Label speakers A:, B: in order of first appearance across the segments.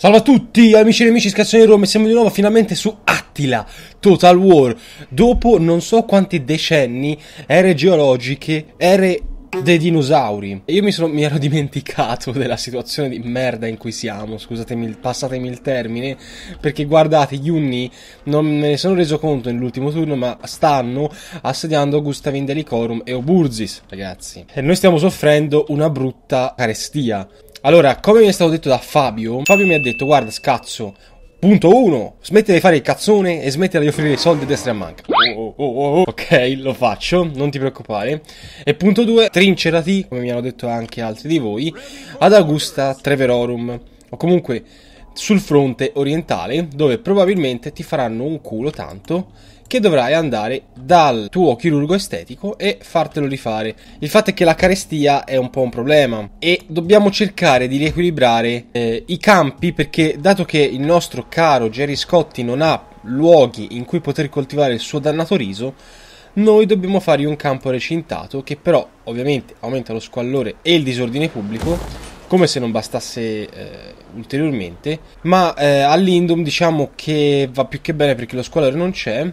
A: Salve a tutti amici e amici Scazzoni Roma, siamo di nuovo finalmente su Attila Total War. Dopo non so quanti decenni, ere geologiche, ere dei dinosauri. E io mi, sono, mi ero dimenticato della situazione di merda in cui siamo, scusatemi, passatemi il termine, perché guardate, gli Unni non me ne sono reso conto nell'ultimo turno, ma stanno assediando Gustavin Delicorum e Oburzis, ragazzi. E noi stiamo soffrendo una brutta carestia. Allora, come mi è stato detto da Fabio, Fabio mi ha detto, guarda scazzo, punto 1, Smettere di fare il cazzone e smettere di offrire i soldi a destra e a manca. Oh, oh, oh, oh, oh. ok, lo faccio, non ti preoccupare. E punto 2, trincerati, come mi hanno detto anche altri di voi, ad Augusta Treverorum. O comunque sul fronte orientale dove probabilmente ti faranno un culo tanto che dovrai andare dal tuo chirurgo estetico e fartelo rifare. Il fatto è che la carestia è un po' un problema e dobbiamo cercare di riequilibrare eh, i campi perché dato che il nostro caro Jerry Scotti non ha luoghi in cui poter coltivare il suo dannato riso, noi dobbiamo fargli un campo recintato che però ovviamente aumenta lo squallore e il disordine pubblico come se non bastasse eh, ulteriormente. Ma eh, all'Indum diciamo che va più che bene perché lo squalore non c'è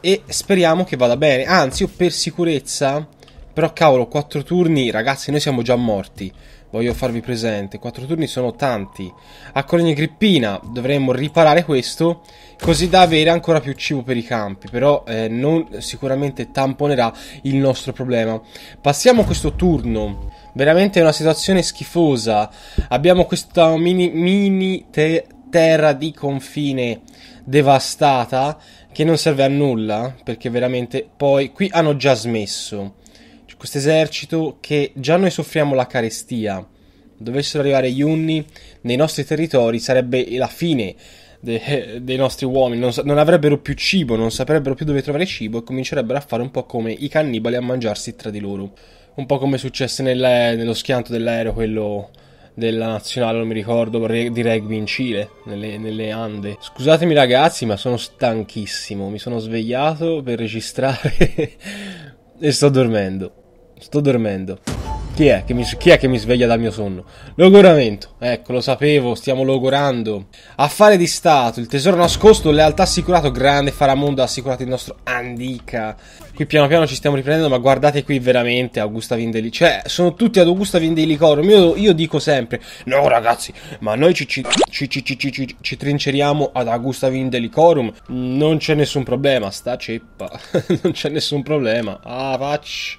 A: e speriamo che vada bene. Anzi, io per sicurezza, però cavolo, 4 turni, ragazzi, noi siamo già morti. Voglio farvi presente, 4 turni sono tanti. A Colonia Grippina dovremmo riparare questo, così da avere ancora più cibo per i campi, però eh, non sicuramente tamponerà il nostro problema. Passiamo questo turno Veramente è una situazione schifosa. Abbiamo questa mini, mini te- terra di confine devastata che non serve a nulla perché veramente poi qui hanno già smesso. questo esercito che già noi soffriamo la carestia. Dovessero arrivare gli unni nei nostri territori sarebbe la fine de- dei nostri uomini. Non, sa- non avrebbero più cibo, non saprebbero più dove trovare cibo e comincerebbero a fare un po' come i cannibali a mangiarsi tra di loro un po' come successe nel, nello schianto dell'aereo, quello della nazionale, non mi ricordo, di rugby in Cile, nelle, nelle, Ande. Scusatemi ragazzi, ma sono stanchissimo, mi sono svegliato per registrare e sto dormendo. Sto dormendo. Chi è, mi, chi è, che mi, sveglia dal mio sonno? Logoramento. Ecco, lo sapevo, stiamo logorando. Affare di Stato, il tesoro nascosto, lealtà assicurato, grande Faramondo ha assicurato il nostro Andica. Qui piano piano ci stiamo riprendendo, ma guardate qui veramente Augusta Vindeli. Cioè, sono tutti ad Augusta Vindeli Corum. Io, io, dico sempre, no ragazzi, ma noi ci, ci, ci, ci ci, trinceriamo ad Augusta Vindeli Corum. Non c'è nessun problema, sta ceppa. non c'è nessun problema. Ah, faccio.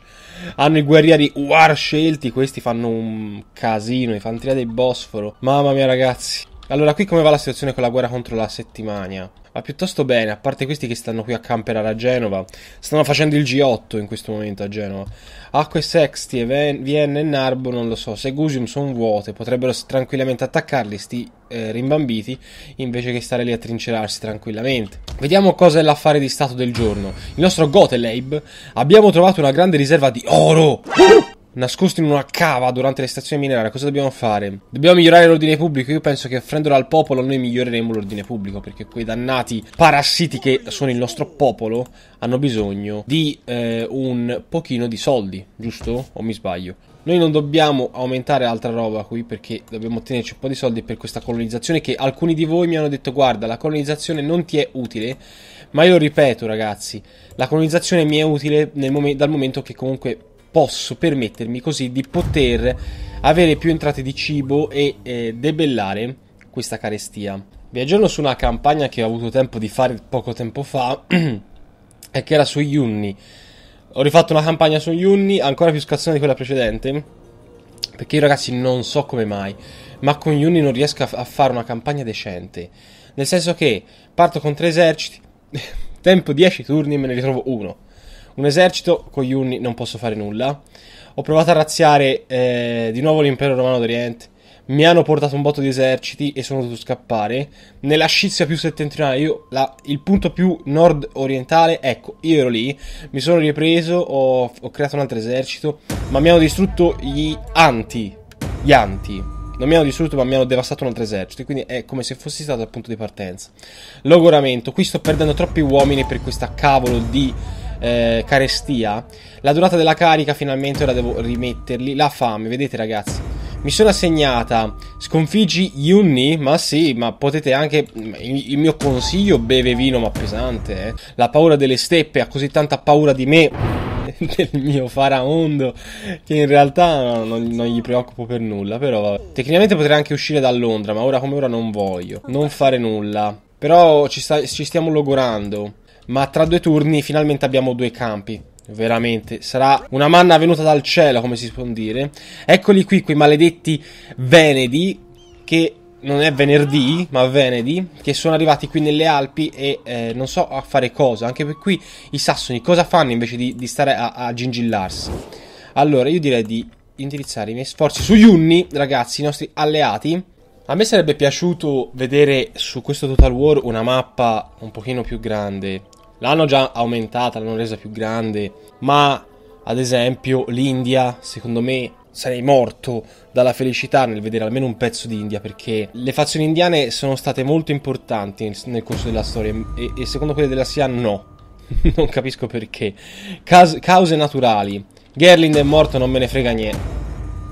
A: Hanno i guerrieri War scelti, questi fanno un casino, i fanteria del Bosforo. Mamma mia ragazzi. Allora, qui come va la situazione con la guerra contro la settimania? Va piuttosto bene, a parte questi che stanno qui a camperare a Genova. Stanno facendo il G8 in questo momento a Genova. Acque Sexti, Ven Vienna e Narbo, non lo so. Segusium sono vuote, potrebbero tranquillamente attaccarli, sti eh, rimbambiti, invece che stare lì a trincerarsi tranquillamente. Vediamo cosa è l'affare di stato del giorno. Il nostro Goteleib, abbiamo trovato una grande riserva di oro! nascosto in una cava durante le stazioni minerarie, cosa dobbiamo fare? Dobbiamo migliorare l'ordine pubblico? Io penso che offrendolo al popolo noi miglioreremo l'ordine pubblico, perché quei dannati parassiti che sono il nostro popolo hanno bisogno di eh, un pochino di soldi, giusto? O mi sbaglio? Noi non dobbiamo aumentare altra roba qui perché dobbiamo ottenerci un po' di soldi per questa colonizzazione che alcuni di voi mi hanno detto guarda la colonizzazione non ti è utile ma io ripeto ragazzi la colonizzazione mi è utile mom- dal momento che comunque posso permettermi così di poter avere più entrate di cibo e eh, debellare questa carestia. Vi aggiorno su una campagna che ho avuto tempo di fare poco tempo fa e che era su Yunni. Ho rifatto una campagna su Yunni ancora più scazzona di quella precedente. Perché io ragazzi non so come mai, ma con Yunni non riesco a, a fare una campagna decente. Nel senso che parto con tre eserciti, tempo 10 turni e me ne ritrovo uno un esercito con gli Unni non posso fare nulla. Ho provato a razziare eh, di nuovo l'impero romano d'Oriente. Mi hanno portato un botto di eserciti e sono dovuto scappare. Nella scizia più settentrionale, io, la, il punto più nord orientale, ecco, io ero lì. Mi sono ripreso, ho, ho creato un altro esercito, ma mi hanno distrutto gli Anti. Gli Anti. Non mi hanno distrutto, ma mi hanno devastato un altro esercito. Quindi è come se fossi stato al punto di partenza. Logoramento. Qui sto perdendo troppi uomini per questa cavolo di eh, carestia. La durata della carica finalmente ora devo rimetterli. La fame, vedete ragazzi. Mi sono assegnata sconfiggi Yunni, ma sì, ma potete anche... Il mio consiglio beve vino ma pesante, eh. La paura delle steppe ha così tanta paura di me del mio faraondo che in realtà non, non, gli preoccupo per nulla però vabbè. tecnicamente potrei anche uscire da Londra ma ora come ora non voglio non fare nulla però ci, sta, ci stiamo logorando ma tra due turni finalmente abbiamo due campi. Veramente, sarà una manna venuta dal cielo, come si può dire. Eccoli qui, quei maledetti Venedi, che non è venerdì, ma venerdì, che sono arrivati qui nelle Alpi e eh, non so a fare cosa. Anche per qui i sassoni cosa fanno invece di, di stare a, a, gingillarsi? Allora, io direi di indirizzare i miei sforzi sugli Unni, ragazzi, i nostri alleati. A me sarebbe piaciuto vedere su questo Total War una mappa un pochino più grande L'hanno già aumentata, l'hanno resa più grande, ma ad esempio l'India, secondo me, sarei morto dalla felicità nel vedere almeno un pezzo d'India perché le fazioni indiane sono state molto importanti nel, corso della storia e, e secondo quelle della SIA no, non capisco perché. Cas- cause naturali. Gerlind è morto, non me ne frega niente.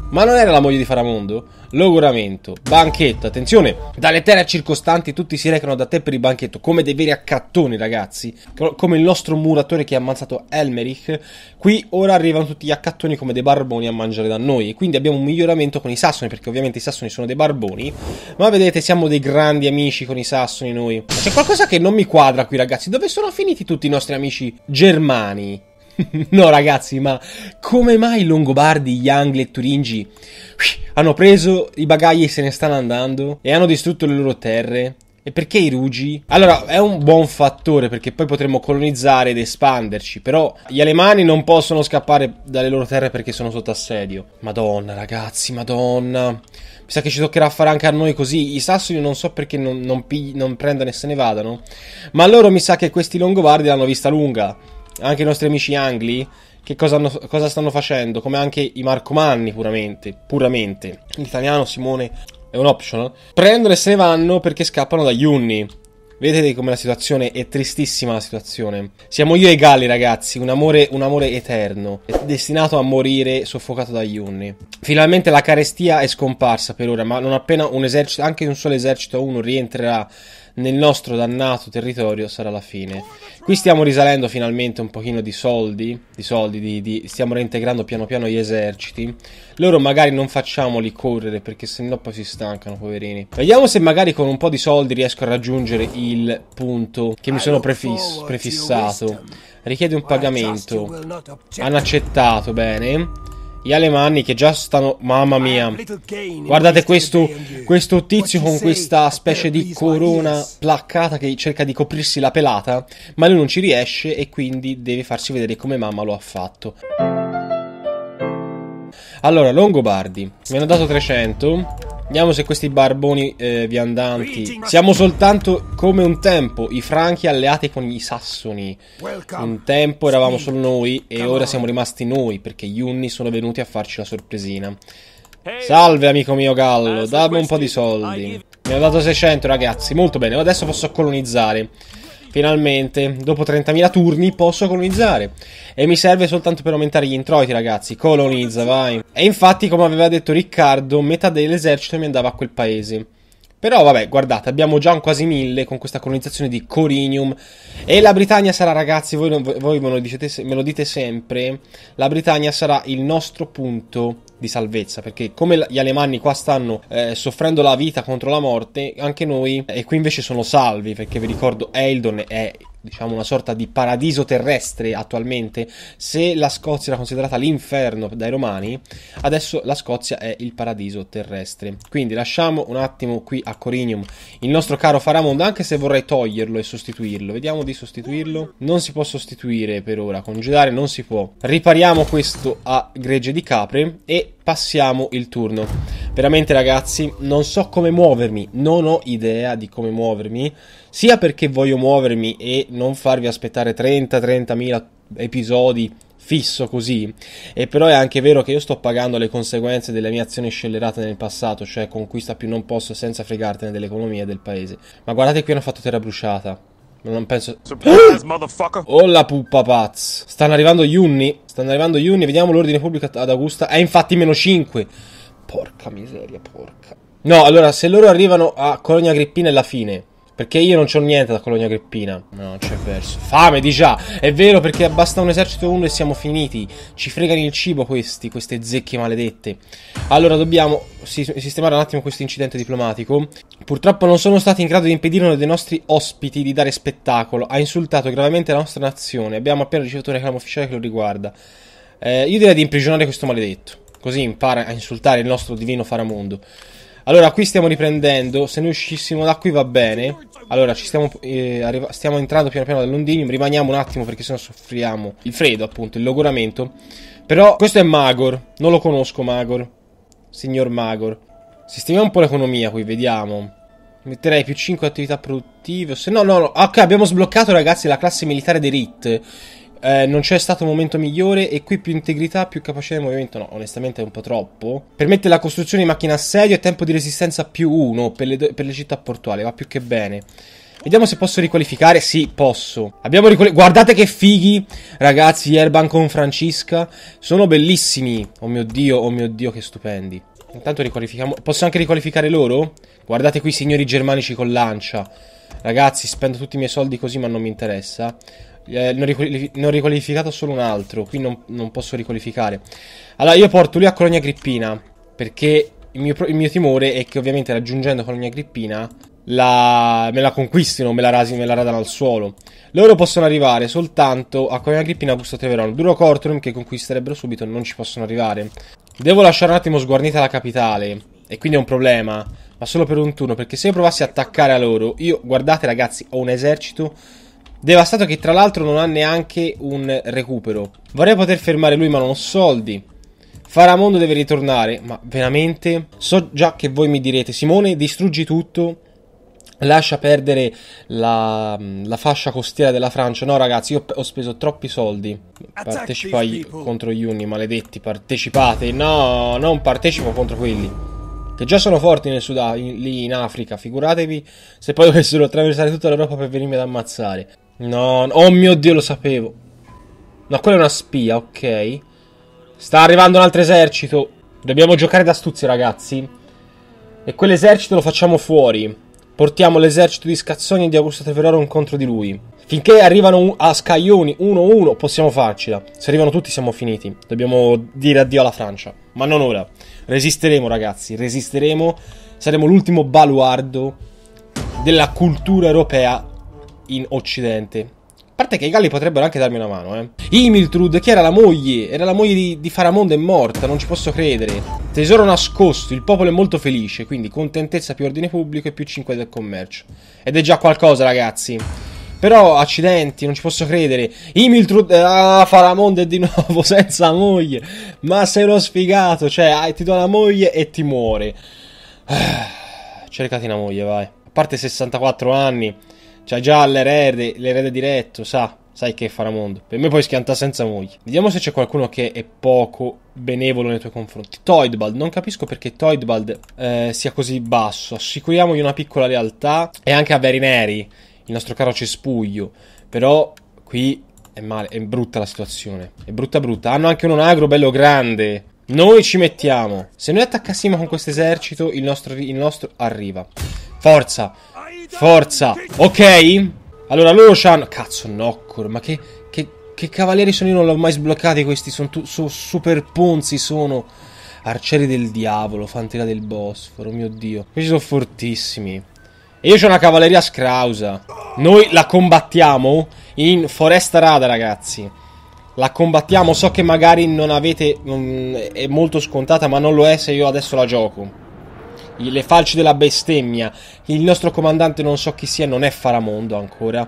A: Ma non era la moglie di Faramondo? logoramento, banchetto, attenzione, dalle terre circostanti tutti si recano da te per il banchetto, come dei veri accattoni ragazzi, come il nostro muratore che ha ammazzato Elmerich, qui ora arrivano tutti gli accattoni come dei barboni a mangiare da noi, e quindi abbiamo un miglioramento con i sassoni, perché ovviamente i sassoni sono dei barboni, ma vedete siamo dei grandi amici con i sassoni noi. C'è qualcosa che non mi quadra qui ragazzi, dove sono finiti tutti i nostri amici germani? no, ragazzi, ma come mai i Longobardi, gli Angli e Turingi hanno preso i bagagli e se ne stanno andando e hanno distrutto le loro terre? E perché i rugi? Allora, è un buon fattore perché poi potremmo colonizzare ed espanderci, però gli alemani non possono scappare dalle loro terre perché sono sotto assedio. Madonna, ragazzi, madonna. Mi sa che ci toccherà fare anche a noi così. I sassoni non so perché non, non, non prendano e se ne vadano, ma loro mi sa che questi longobardi l'hanno vista lunga anche i nostri amici angli, che cosa, hanno, cosa stanno facendo, come anche i Marcomanni puramente, puramente. L'italiano Simone è un optional. Prendono e se ne vanno perché scappano da Yunni. Vedete come la situazione è tristissima la situazione. Siamo io e Galli, ragazzi, un amore, un amore eterno, destinato a morire soffocato da Yunni. Finalmente la carestia è scomparsa per ora, ma non appena un esercito, anche un solo esercito a uno rientrerà nel nostro dannato territorio sarà la fine. Qui stiamo risalendo finalmente un pochino di soldi, di soldi di, di, stiamo reintegrando piano piano gli eserciti. Loro magari non facciamoli correre perché sennò poi si stancano, poverini. Vediamo se magari con un po' di soldi riesco a raggiungere il punto che mi sono prefiss prefissato. Richiede un pagamento. Hanno accettato, bene gli alemanni che già stanno... Mamma mia. Guardate questo, questo tizio con questa specie di corona placcata che cerca di coprirsi la pelata, ma lui non ci riesce e quindi deve farsi vedere come mamma lo ha fatto. Allora, Longobardi, mi hanno dato 300. Vediamo se questi barboni eh, viandanti. Siamo soltanto come un tempo, i franchi alleati con gli sassoni. Un tempo eravamo solo noi e ora siamo rimasti noi perché gli unni sono venuti a farci la sorpresina. Salve amico mio gallo, dammi un po' di soldi. Mi hanno dato 600 ragazzi, molto bene, adesso posso colonizzare. Finalmente, dopo 30.000 turni posso colonizzare. E mi serve soltanto per aumentare gli introiti, ragazzi. Colonizza, vai. E infatti, come aveva detto Riccardo, metà dell'esercito mi andava a quel paese. Però vabbè, guardate, abbiamo già un quasi mille con questa colonizzazione di Corinium. E la Britannia sarà, ragazzi, voi, voi me, lo dicete, me lo dite sempre, la Britannia sarà il nostro punto di salvezza, perché come gli alemanni qua stanno eh, soffrendo la vita contro la morte, anche noi, eh, e qui invece sono salvi, perché vi ricordo Eldon è diciamo una sorta di paradiso terrestre attualmente, se la Scozia era considerata l'inferno dai romani, adesso la Scozia è il paradiso terrestre. Quindi lasciamo un attimo qui a Corinium il nostro caro Faramond, anche se vorrei toglierlo e sostituirlo. Vediamo di sostituirlo. Non si può sostituire per ora, congedare non si può. Ripariamo questo a gregge di capre e passiamo il turno. Veramente ragazzi, non so come muovermi, non ho idea di come muovermi sia perché voglio muovermi e non farvi aspettare 30-30.000 episodi fisso così, e però è anche vero che io sto pagando le conseguenze delle mie azioni scellerate nel passato, cioè conquista più non posso senza fregartene dell'economia del paese. Ma guardate qui hanno fatto terra bruciata. Non penso. oh la puppa pazz. Stanno arrivando gli unni. Stanno arrivando gli unni. Vediamo l'ordine pubblico ad Augusta. È infatti meno 5. Porca miseria, porca. No, allora, se loro arrivano a Colonia Agrippina è la fine. Perché io non c'ho niente da colonia greppina. No, c'è verso. Fame di già. È vero perché basta un esercito uno e siamo finiti. Ci fregano il cibo questi, queste zecche maledette. Allora dobbiamo sistemare un attimo questo incidente diplomatico. Purtroppo non sono stati in grado di impedire uno dei nostri ospiti di dare spettacolo. Ha insultato gravemente la nostra nazione. Abbiamo appena ricevuto un reclamo ufficiale che lo riguarda. Eh, io direi di imprigionare questo maledetto. Così impara a insultare il nostro divino faramondo. Allora, qui stiamo riprendendo. Se noi uscissimo da qui va bene. Allora, ci stiamo, eh, stiamo entrando piano piano dall'ondinium. Rimaniamo un attimo perché sennò soffriamo il freddo, appunto, il logoramento. Però questo è Magor. Non lo conosco, Magor. Signor Magor. Sistemiamo un po' l'economia qui, vediamo. Metterei più 5 attività produttive. Se no, no, no. Ok, abbiamo sbloccato, ragazzi, la classe militare d'elite. Eh, non c'è stato un momento migliore e qui più integrità, più capacità di movimento. No, onestamente è un po' troppo. Permette la costruzione di macchine a serio e tempo di resistenza più uno per, per le, città portuali. Va più che bene. Vediamo se posso riqualificare. Sì, posso. Abbiamo riqualificato. Guardate che fighi, ragazzi, Erban con Francisca. Sono bellissimi. Oh mio Dio, oh mio Dio, che stupendi. Intanto riqualifichiamo. Posso anche riqualificare loro? Guardate qui, signori germanici con lancia. Ragazzi, spendo tutti i miei soldi così, ma non mi interessa. Eh, ne, ho riqual- ho riqualificato solo un altro, qui non, non, posso riqualificare. Allora, io porto lui a Colonia Grippina, perché il mio, pro- il mio timore è che ovviamente raggiungendo Colonia Grippina la... me la conquistino, me la, rasi, me la radano al suolo. Loro possono arrivare soltanto a Colonia Grippina e Busto Teveron. Duro Cortrum che conquisterebbero subito non ci possono arrivare. Devo lasciare un attimo sguarnita la capitale. E quindi è un problema. Ma solo per un turno. Perché se io provassi a attaccare a loro, io, guardate ragazzi, ho un esercito Devastato che tra l'altro non ha neanche un recupero. Vorrei poter fermare lui ma non ho soldi. Faramondo deve ritornare. Ma veramente? So già che voi mi direte Simone distruggi tutto. Lascia perdere la, la fascia costiera della Francia. No ragazzi io ho speso troppi soldi. Partecipa contro gli Unni maledetti. Partecipate. No non partecipo contro quelli che già sono forti nel Sud, in, lì in Africa, figuratevi se poi dovessero attraversare tutta l'Europa per venirmi ad ammazzare. No, oh mio Dio, lo sapevo. No, quella è una spia, ok. Sta arrivando un altro esercito. Dobbiamo giocare d'astuzia, ragazzi. E quell'esercito lo facciamo fuori. Portiamo l'esercito di Scazzoni e di Augusto Teferoro contro di lui. Finché arrivano a Scaglioni 1-1 possiamo farcela. Se arrivano tutti siamo finiti. Dobbiamo dire addio alla Francia. Ma non ora. Resisteremo ragazzi, resisteremo. Saremo l'ultimo baluardo della cultura europea in Occidente. A parte che i Galli potrebbero anche darmi una mano, eh. Imiltrud, chi era la moglie? Era la moglie di, di Faramondo è morta, non ci posso credere. Tesoro nascosto, il popolo è molto felice, quindi contentezza più ordine pubblico e più 5 del commercio. Ed è già qualcosa, ragazzi. Però, accidenti, non ci posso credere. Imiltrud, ah, Faramondo è di nuovo senza moglie. Ma sei uno sfigato, cioè, hai, ti do la moglie e ti muore. Ah, cercati una moglie, vai. A parte 64 anni C'ha già l'erede, l'erede diretto, sa. Sai che è Faramondo. Per me poi schianta senza moglie. Vediamo se c'è qualcuno che è poco benevolo nei tuoi confronti. Toidbald, non capisco perché Toidbald eh, sia così basso. Assicuriamogli una piccola lealtà. E anche a Verineri, il nostro caro cespuglio. Però qui è male, è brutta la situazione. È brutta brutta. Hanno anche un agro bello grande. Noi ci mettiamo. Se noi attaccassimo con questo esercito, il il nostro arriva. Forza! Forza. Ok? Allora, Lucian... Cazzo, Nockur, ma che, che, che... cavalieri sono? Io non l'ho mai sbloccati questi. Sono so super ponzi, sono... Arcieri del diavolo, fantela del Bosforo, mio dio. Questi sono fortissimi. E io ho una cavalleria scrausa. Noi la combattiamo in foresta rada, ragazzi. La combattiamo, so che magari non avete... Non, è molto scontata, ma non lo è se io adesso la gioco le falci della bestemmia. Il nostro comandante, non so chi sia, non è Faramondo ancora.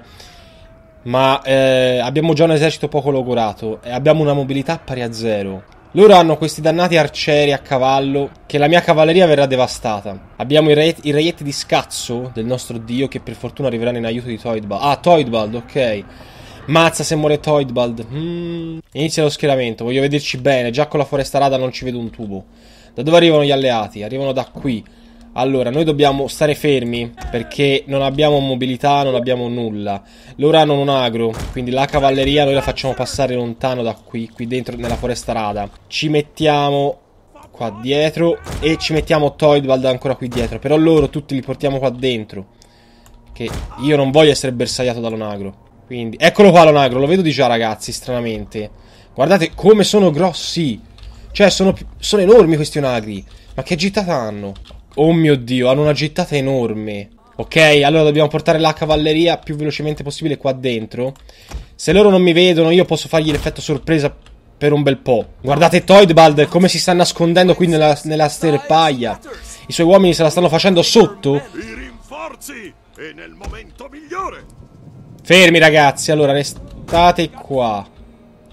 A: Ma eh, abbiamo già un esercito poco logorato e abbiamo una mobilità pari a zero. Loro hanno questi dannati arcieri a cavallo che la mia cavalleria verrà devastata. Abbiamo i, re- i reietti di scazzo del nostro dio che per fortuna arriveranno in aiuto di Toidbald. Ah, Toidbald, ok. Mazza se muore Toidbald. Mm. Inizia lo schieramento, voglio vederci bene. Già con la foresta rada non ci vedo un tubo. Da dove arrivano gli alleati? Arrivano da qui. Allora, noi dobbiamo stare fermi perché non abbiamo mobilità, non abbiamo nulla. Loro hanno un agro, quindi la cavalleria noi la facciamo passare lontano da qui, qui dentro nella foresta rada. Ci mettiamo qua dietro e ci mettiamo Toidwald ancora qui dietro. Però loro tutti li portiamo qua dentro. Che io non voglio essere bersagliato da Quindi, eccolo qua Lonagro, lo vedo di già ragazzi, stranamente. Guardate come sono grossi. Cioè, sono, sono enormi questi onagri. Ma che gittata hanno? Oh mio Dio, hanno una gittata enorme. Ok, allora dobbiamo portare la cavalleria più velocemente possibile qua dentro. Se loro non mi vedono, io posso fargli l'effetto sorpresa per un bel po'. Guardate Toidbald come si sta nascondendo qui nella, nella sterpaia. I suoi uomini se la stanno facendo sotto. Fermi ragazzi, allora restate qua.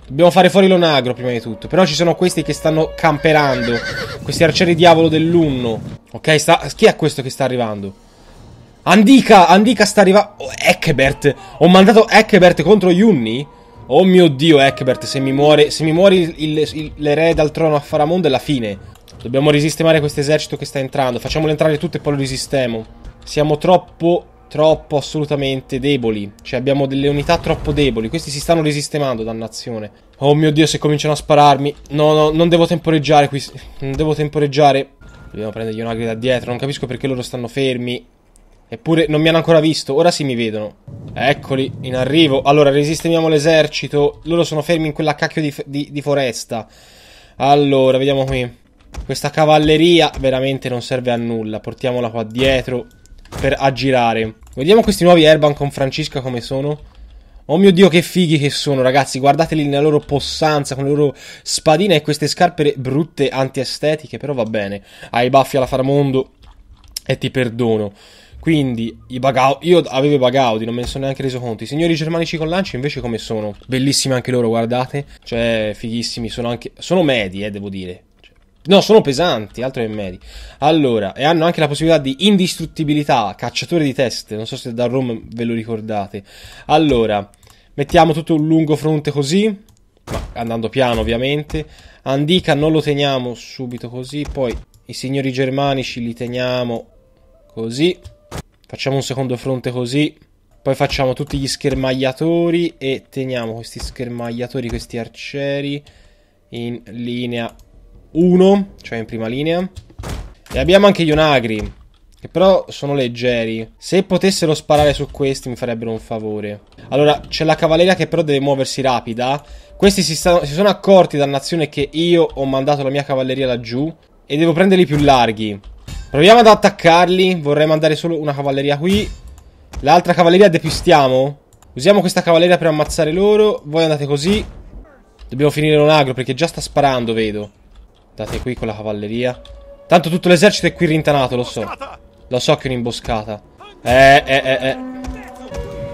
A: Dobbiamo fare fuori l'onagro prima di tutto. Però ci sono questi che stanno camperando. Questi arcieri diavolo dell'unno. Ok, sta... chi è questo che sta arrivando? Andica, Andica sta arrivando. Oh, Eckbert. Ho mandato Eckebert contro Yunni. Oh mio dio, Eckbert, se mi muore, se mi muore il, il, il, l'erede al trono a Faramondo è la fine. Dobbiamo risistemare questo esercito che sta entrando. Facciamolo entrare tutto e poi lo risistemo. Siamo troppo troppo assolutamente deboli. Cioè abbiamo delle unità troppo deboli. Questi si stanno risistemando, dannazione. Oh mio Dio, se cominciano a spararmi. No, no, non devo temporeggiare qui. Non devo temporeggiare. Dobbiamo prendergli una grida dietro. Non capisco perché loro stanno fermi. Eppure non mi hanno ancora visto. Ora sì mi vedono. Eccoli, in arrivo. Allora, resistemiamo l'esercito. Loro sono fermi in quella cacchio di, di, di foresta. Allora, vediamo qui. Questa cavalleria veramente non serve a nulla. Portiamola qua dietro per aggirare. Vediamo questi nuovi Erban con Francisca come sono. Oh mio dio che fighi che sono ragazzi, guardateli nella loro possanza, con le loro spadine e queste scarpe brutte antiestetiche, però va bene. Hai ah, i baffi alla Faramondo e ti perdono. Quindi, i bagau- io avevo i Bagaudi, non me ne sono neanche reso conto. I signori germanici con lancio invece come sono? Bellissimi anche loro, guardate. Cioè, fighissimi, sono anche... Sono medi, eh, devo dire. No, sono pesanti, altro che medi. Allora, e hanno anche la possibilità di indistruttibilità, cacciatore di teste. Non so se da Rome ve lo ricordate. Allora, mettiamo tutto un lungo fronte così. Andando piano, ovviamente. Andica non lo teniamo subito così. Poi i signori germanici li teniamo così. Facciamo un secondo fronte così. Poi facciamo tutti gli schermagliatori e teniamo questi schermagliatori, questi arcieri in linea 1, cioè in prima linea. E abbiamo anche gli onagri, che però sono leggeri. Se potessero sparare su questi mi farebbero un favore. Allora, c'è la cavalleria che però deve muoversi rapida. Questi si, stanno, si sono accorti dannazione, che io ho mandato la mia cavalleria laggiù e devo prenderli più larghi. Proviamo ad attaccarli. Vorrei mandare solo una cavalleria qui. L'altra cavalleria depistiamo. Usiamo questa cavalleria per ammazzare loro. Voi andate così. Dobbiamo finire un agro perché già sta sparando, vedo. Date qui con la cavalleria. Tanto tutto l'esercito è qui rintanato, lo so. Lo so che è un'imboscata. Eh, eh, eh, eh.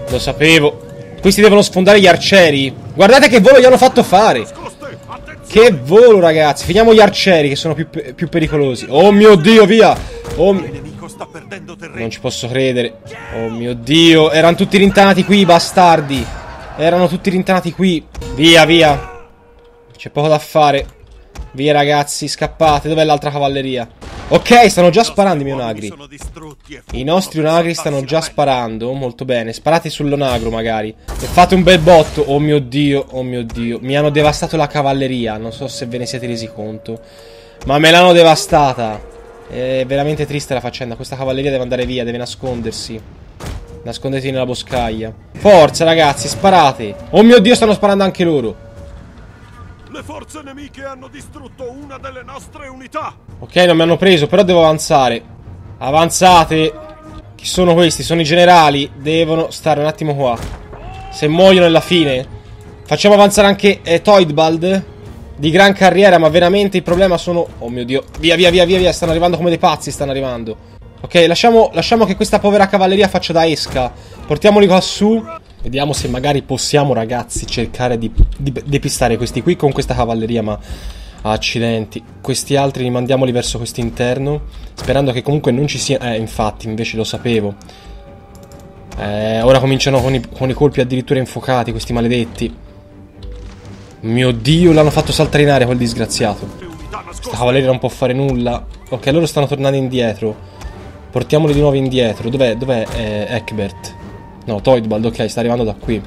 A: Lo sapevo. Qui si devono sfondare gli arcieri. Guardate che volo gli hanno fatto fare. Che volo, ragazzi. Finiamo gli arcieri che sono più, più pericolosi. Oh mio Dio, via. Oh mio... Non ci posso credere. Oh mio Dio. Erano tutti rintanati qui, bastardi. Erano tutti rintanati qui. Via, via. C'è poco da fare. Via ragazzi, scappate. Dov'è l'altra cavalleria? Ok, stanno già sparando i miei onagri. I nostri onagri stanno già sparando. Molto bene. Sparate sull'onagro magari. E fate un bel botto. Oh mio dio, oh mio dio. Mi hanno devastato la cavalleria. Non so se ve ne siete resi conto. Ma me l'hanno devastata. È veramente triste la faccenda. Questa cavalleria deve andare via, deve nascondersi. Nascondetevi nella boscaglia. Forza ragazzi, sparate. Oh mio dio, stanno sparando anche loro. Le forze nemiche hanno distrutto una delle nostre unità. Ok, non mi hanno preso, però devo avanzare. Avanzate. Chi sono questi? Sono i generali. Devono stare un attimo qua. Se muoiono è la fine. Facciamo avanzare anche eh, Toidbald. Di gran carriera, ma veramente il problema sono... Oh mio Dio. Via, via, via, via, via. Stanno arrivando come dei pazzi, stanno arrivando. Ok, lasciamo, lasciamo che questa povera cavalleria faccia da esca. Portiamoli qua su. Vediamo se magari possiamo, ragazzi, cercare di, di depistare questi qui con questa cavalleria, ma... Accidenti. Questi altri li mandiamoli verso quest'interno, sperando che comunque non ci sia... Eh, infatti, invece lo sapevo. Eh, ora cominciano con i, con i colpi addirittura infuocati, questi maledetti. Mio Dio, l'hanno fatto saltare in aria quel disgraziato. Questa cavalleria non può fare nulla. Ok, loro stanno tornando indietro. Portiamoli di nuovo indietro. Dov'è? Dov'è eh, Eckbert? No, Toidbald, ok, sta arrivando da qui.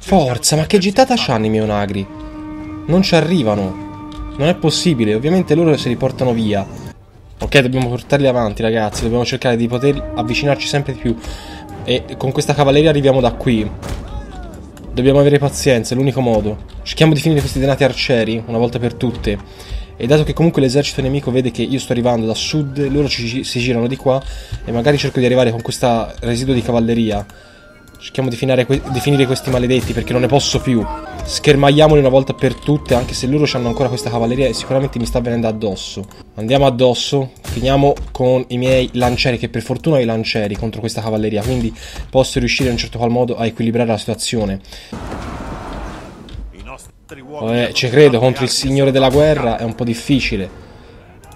A: Forza, ma che gittata c'hanno i Mionagri? Non ci arrivano. Non è possibile, ovviamente loro se li portano via. Ok, dobbiamo portarli avanti, ragazzi. Dobbiamo cercare di poter avvicinarci sempre di più. E con questa cavalleria arriviamo da qui. Dobbiamo avere pazienza, è l'unico modo. Cerchiamo di finire questi denati arcieri, una volta per tutte. E dato che comunque l'esercito nemico vede che io sto arrivando da sud, loro ci, si girano di qua e magari cerco di arrivare con questo residuo di cavalleria. Cerchiamo di, finare, di finire questi maledetti perché non ne posso più. Schermagliamoli una volta per tutte, anche se loro hanno ancora questa cavalleria e sicuramente mi sta venendo addosso. Andiamo addosso, finiamo con i miei lancieri, che per fortuna ho i lancieri contro questa cavalleria, quindi posso riuscire in un certo qual modo a equilibrare la situazione. Eh, ci credo, contro il signore della guerra è un po' difficile.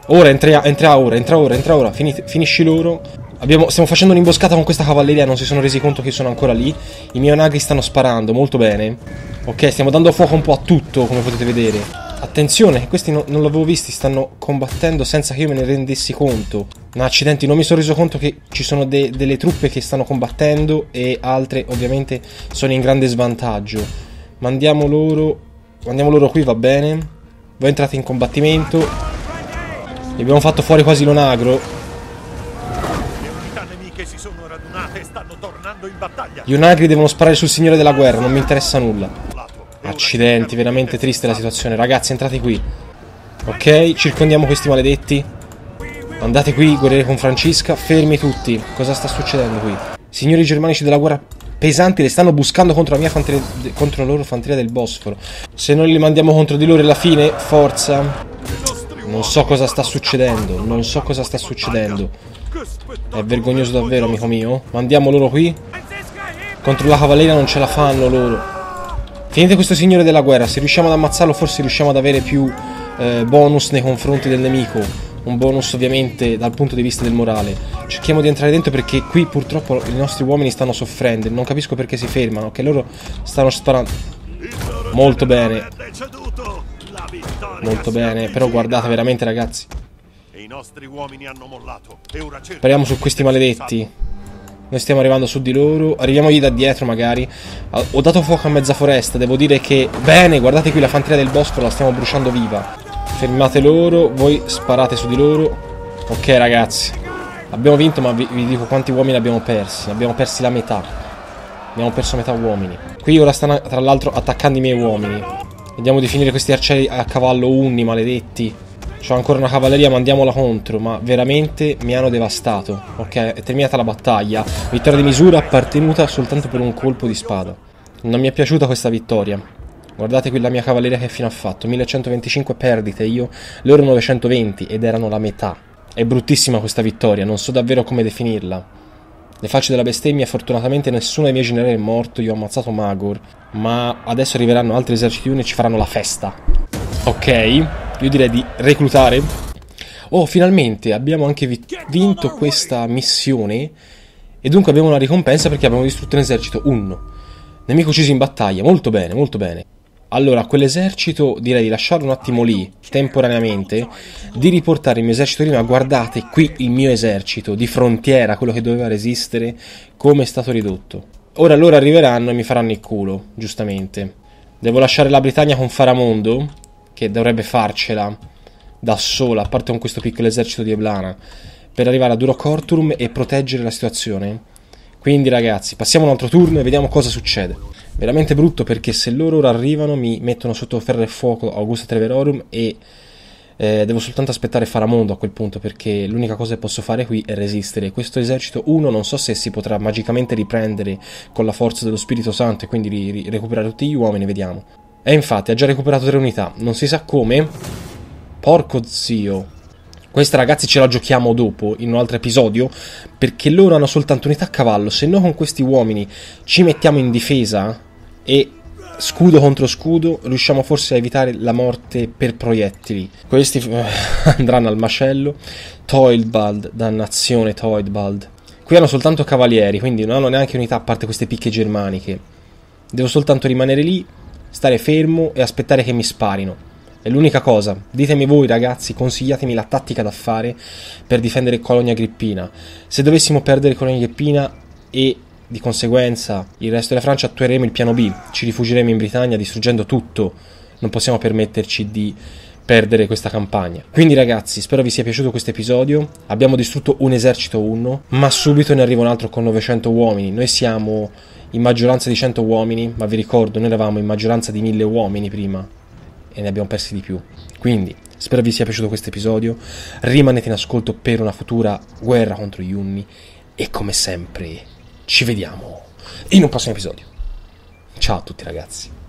A: Ora, entra, entra ora, entra ora, entra ora. Finite, finisci loro. Abbiamo, stiamo facendo un'imboscata con questa cavalleria, non si sono resi conto che sono ancora lì. I miei onagri stanno sparando, molto bene. Ok, stiamo dando fuoco un po' a tutto, come potete vedere. Attenzione, questi no, non l'avevo visti, stanno combattendo senza che io me ne rendessi conto. Ma accidenti, non mi sono reso conto che ci sono de, delle truppe che stanno combattendo e altre ovviamente sono in grande svantaggio. Mandiamo loro Andiamo loro qui, va bene. Voi entrate in combattimento. Li abbiamo fatto fuori quasi l'onagro. Gli onagri devono sparare sul signore della guerra, non mi interessa nulla. Accidenti, veramente triste la situazione. Ragazzi, entrate qui. Ok, circondiamo questi maledetti. Andate qui, guerriere con Francesca. Fermi tutti. Cosa sta succedendo qui? Signori germanici della guerra pesanti le stanno buscando contro la, fanteria, contro la loro fanteria del Bosforo. Se noi li mandiamo contro di loro alla fine, forza. Non so cosa sta succedendo, non so cosa sta succedendo. È vergognoso davvero, amico mio. Mandiamo loro qui. Contro la cavalleria non ce la fanno loro. Finite questo signore della guerra. Se riusciamo ad ammazzarlo, forse riusciamo ad avere più eh, bonus nei confronti del nemico un bonus ovviamente dal punto di vista del morale. Cerchiamo di entrare dentro perché qui purtroppo i nostri uomini stanno soffrendo. Non capisco perché si fermano, che loro stanno sparando. Molto bene. Molto bene, però guardate veramente ragazzi. Speriamo su questi maledetti. Noi stiamo arrivando su di loro. Arriviamogli da dietro, magari. Ah, ho dato fuoco a mezza foresta. Devo dire che. Bene, guardate qui la fanteria del bosco. La stiamo bruciando viva. Fermate loro, voi sparate su di loro. Ok ragazzi, abbiamo vinto ma vi, vi dico quanti uomini abbiamo persi. Abbiamo persi la metà. Abbiamo perso metà uomini. Qui ora stanno tra l'altro attaccando i miei uomini. Vediamo di finire questi arcieri a cavallo unni, maledetti. C'ho ancora una cavalleria, mandiamola contro, ma veramente mi hanno devastato. Ok, è terminata la battaglia. Vittoria di misura appartenuta soltanto per un colpo di spada. Non mi è piaciuta questa vittoria. Guardate qui la mia cavalleria che fino ha fatto. 1125 perdite, io loro 920 ed erano la metà. È bruttissima questa vittoria, non so davvero come definirla. Le facce della bestemmia, fortunatamente nessuno dei miei generali è morto, io ho ammazzato Magor, ma adesso arriveranno altri eserciti uni e ci faranno la festa. Ok, io direi di reclutare. Oh, finalmente abbiamo anche vi vinto questa missione e dunque abbiamo una ricompensa perché abbiamo distrutto un esercito 1. Nemico ucciso in battaglia, molto bene, molto bene. Allora, quell'esercito direi di lasciarlo un attimo lì, temporaneamente, di riportare il mio esercito lì, ma guardate qui il mio esercito di frontiera, quello che doveva resistere, come è stato ridotto. Ora loro arriveranno e mi faranno il culo, giustamente. Devo lasciare la Britannia con Faramondo, che dovrebbe farcela da sola, a parte con questo piccolo esercito di Eblana, per arrivare a Durocorturum e proteggere la situazione. Quindi ragazzi, passiamo un altro turno e vediamo cosa succede veramente brutto perché se loro ora arrivano mi mettono sotto ferro e fuoco Augusta Treverorum e eh, devo soltanto aspettare Faramondo a quel punto perché l'unica cosa che posso fare qui è resistere. Questo esercito 1 non so se si potrà magicamente riprendere con la forza dello Spirito Santo e quindi ri- ri- recuperare tutti gli uomini, vediamo. E infatti ha già recuperato tre unità, non si sa come. Porco zio. Questa ragazzi ce la giochiamo dopo, in un altro episodio, perché loro hanno soltanto unità a cavallo, se noi con questi uomini ci mettiamo in difesa e scudo contro scudo riusciamo forse a evitare la morte per proiettili. Questi eh, andranno al macello. Toidbald, dannazione Toidbald. Qui hanno soltanto cavalieri, quindi non hanno neanche unità a parte queste picche germaniche. Devo soltanto rimanere lì, stare fermo e aspettare che mi sparino. È l'unica cosa. Ditemi voi, ragazzi, consigliatemi la tattica da fare per difendere Colonia Agrippina. Se dovessimo perdere Colonia Agrippina e di conseguenza, il resto della Francia attueremo il piano B, ci rifugieremo in Britannia distruggendo tutto. Non possiamo permetterci di perdere questa campagna. Quindi ragazzi, spero vi sia piaciuto questo episodio. Abbiamo distrutto un esercito uno, ma subito ne arriva un altro con 900 uomini. Noi siamo in maggioranza di 100 uomini, ma vi ricordo, noi eravamo in maggioranza di 1000 uomini prima e ne abbiamo persi di più. Quindi, spero vi sia piaciuto questo episodio. Rimanete in ascolto per una futura guerra contro gli Unni e come sempre ci vediamo in un prossimo episodio. Ciao a tutti ragazzi.